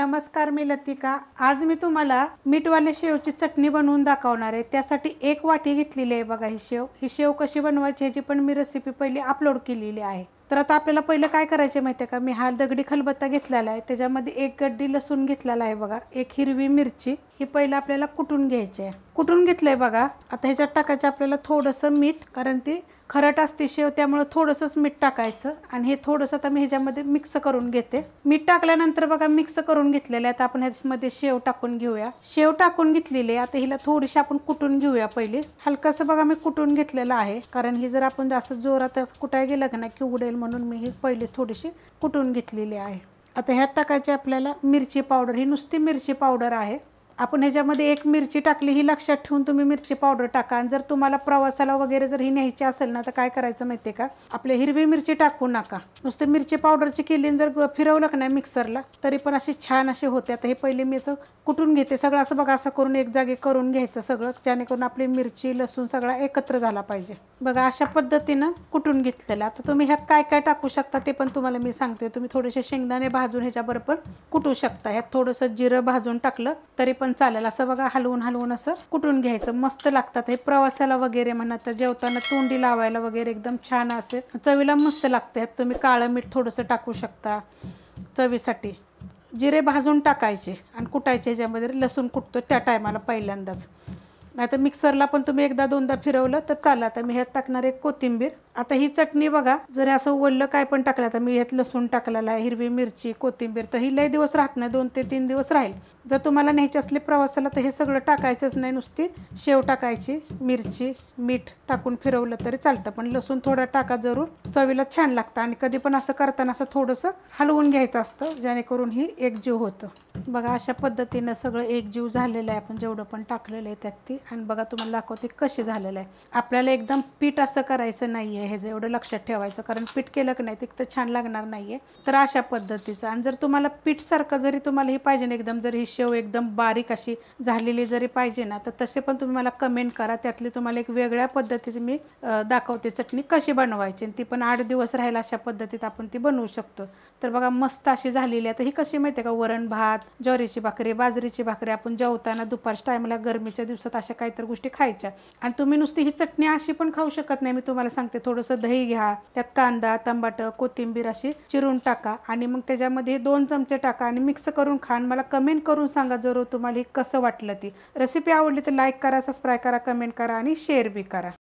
नमस्कार मी लतिका आज मी तुम्हाला मीठवाले शेवची चटणी बनवून दाखवणार आहे त्यासाठी एक वाटी घेतलेली आहे बघा ही शेव ही शेव कशी बनवायची ह्याची पण मी रेसिपी पहिली अपलोड केलेली आहे तर आता आपल्याला पहिलं काय करायचं माहिती आहे का मी हा दगडी खलबत्ता घेतलेला आहे त्याच्यामध्ये एक गड्डी लसूण घेतलेला आहे बघा एक हिरवी मिरची ही पहिलं आपल्याला कुटून घ्यायची आहे कुटून घेतलंय बघा आता ह्याच्यात टाकायचं आपल्याला थोडंसं मीठ कारण ती खरट असते शेव त्यामुळं थोडंसंच मीठ टाकायचं आणि हे थोडंसं आता मी ह्याच्यामध्ये मिक्स करून घेते मीठ टाकल्यानंतर बघा मिक्स करून घेतलेलं आहे आता आपण ह्याच्यामध्ये शेव टाकून घेऊया शेव टाकून घेतलेली आहे आता हिला थोडीशी आपण कुटून घेऊया पहिले हलकंसं बघा मी कुटून घेतलेलं आहे कारण ही जर आपण जास्त जोरात कुटाय गेलं की नाही की उडेल म्हणून मी ही पहिलीच थोडीशी कुटून घेतलेली आहे आता ह्यात टाकायची आपल्याला मिरची पावडर ही नुसती मिरची पावडर आहे आपण ह्याच्यामध्ये एक मिरची टाकली ही लक्षात ठेवून तुम्ही मिरची पावडर टाका आणि जर तुम्हाला प्रवासाला वगैरे जर ही न्यायची असेल ना तर काय करायचं माहिती का आपले हिरवी मिरची टाकू नका नुसते मिरची पावडरची केली जर फिरवलं का नाही मिक्सरला तरी पण अशी छान अशी होते आता हे पहिले मी असं कुटून घेते सगळं असं बघा असं करून एक जागी करून घ्यायचं सगळं जेणेकरून आपली मिरची लसूण सगळा एकत्र झाला पाहिजे बघा अशा पद्धतीनं कुटून घेतलेलं आता तुम्ही ह्यात काय काय टाकू शकता ते पण तुम्हाला मी सांगते तुम्ही थोडेसे शेंगदाणे भाजून ह्याच्याबरोबर कुटू शकता ह्यात थोडंसं जिरं भाजून टाकलं तरी पण पण चालेल असं बघा हलवून हलवून असं कुटून घ्यायचं मस्त लागतात हे प्रवासाला वगैरे म्हणा तर जेवताना तोंडी लावायला वगैरे एकदम छान असे चवीला मस्त लागते ह्यात तुम्ही काळं मीठ थोडंसं टाकू शकता चवीसाठी जिरे भाजून टाकायचे आणि कुटायचे ज्यामध्ये लसूण कुटतो त्या टायमाला पहिल्यांदाच नाहीतर मिक्सरला पण तुम्ही एकदा दोनदा फिरवलं तर चालतं आता मी ह्यात टाकणार आहे कोथिंबीर आता ही चटणी बघा जरी असं ओललं काय पण टाकलं तर मी ह्यात लसूण टाकलेला आहे हिरवी मिरची कोथिंबीर तर ही लय दिवस राहत नाही दोन ते तीन दिवस राहील जर तुम्हाला न्यायची असले प्रवासाला तर हे सगळं टाकायचंच नाही नुसती शेव टाकायची मिरची मीठ टाकून फिरवलं तरी चालतं पण लसूण थोडा टाका जरूर चवीला छान लागतं आणि कधी पण असं करताना असं थोडंसं हलवून घ्यायचं असतं जेणेकरून ही एकजीव होतं बघा अशा पद्धतीनं सगळं एकजीव झालेलं आहे आपण जेवढं पण टाकलेलं आहे त्यात ती आणि बघा तुम्हाला दाखवते कसे झालेलं आहे आपल्याला एकदम पीठ असं करायचं नाही आहे ह्याचं एवढं लक्षात ठेवायचं कारण पीठ केलं की नाही तर छान लागणार नाही आहे तर अशा पद्धतीचं आणि जर तुम्हाला पीठसारखं जरी तुम्हाला ही पाहिजे ना एकदम जर ही शेव एकदम बारीक अशी झालेली जरी पाहिजे ना तर तसे पण तुम्ही मला कमेंट करा त्यातली तुम्हाला एक वेगळ्या पद्धतीत मी दाखवते चटणी कशी बनवायची ती पण आठ दिवस राहील अशा पद्धतीत आपण ती बनवू शकतो तर बघा मस्त अशी झालेली आहे तर ही कशी माहिती आहे का वरण भात ज्वारीची भाकरी बाजरीची भाकरी आपण जेवताना दुपारच्या टायमाला गरमीच्या दिवसात अशा काहीतरी गोष्टी खायच्या आणि तुम्ही नुसती ही चटणी अशी पण खाऊ शकत नाही मी तुम्हाला सांगते थोडंसं दही घ्या त्यात कांदा तंबाट कोथिंबीर अशी चिरून टाका आणि मग त्याच्यामध्ये दोन चमचे टाका आणि मिक्स करून खा मला कमेंट करून सांगा जरूर तुम्हाला हे कसं वाटलं ती रेसिपी आवडली तर लाईक करा सबस्क्राईब करा कमेंट करा आणि शेअर बी करा